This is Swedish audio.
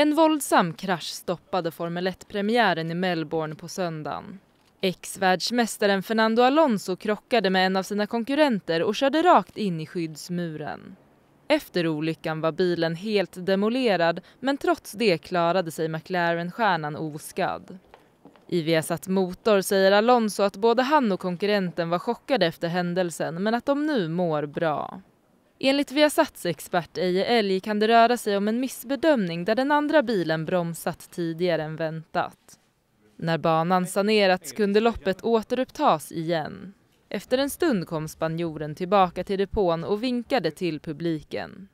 En våldsam krasch stoppade Formel 1-premiären i Melbourne på söndagen. Ex-världsmästaren Fernando Alonso krockade med en av sina konkurrenter och körde rakt in i skyddsmuren. Efter olyckan var bilen helt demolerad men trots det klarade sig McLaren-stjärnan oskadd. I Viasat Motor säger Alonso att både han och konkurrenten var chockade efter händelsen men att de nu mår bra. Enligt Viasats expert Eje Elg kan det röra sig om en missbedömning där den andra bilen bromsat tidigare än väntat. När banan sanerats kunde loppet återupptas igen. Efter en stund kom spanjoren tillbaka till depån och vinkade till publiken.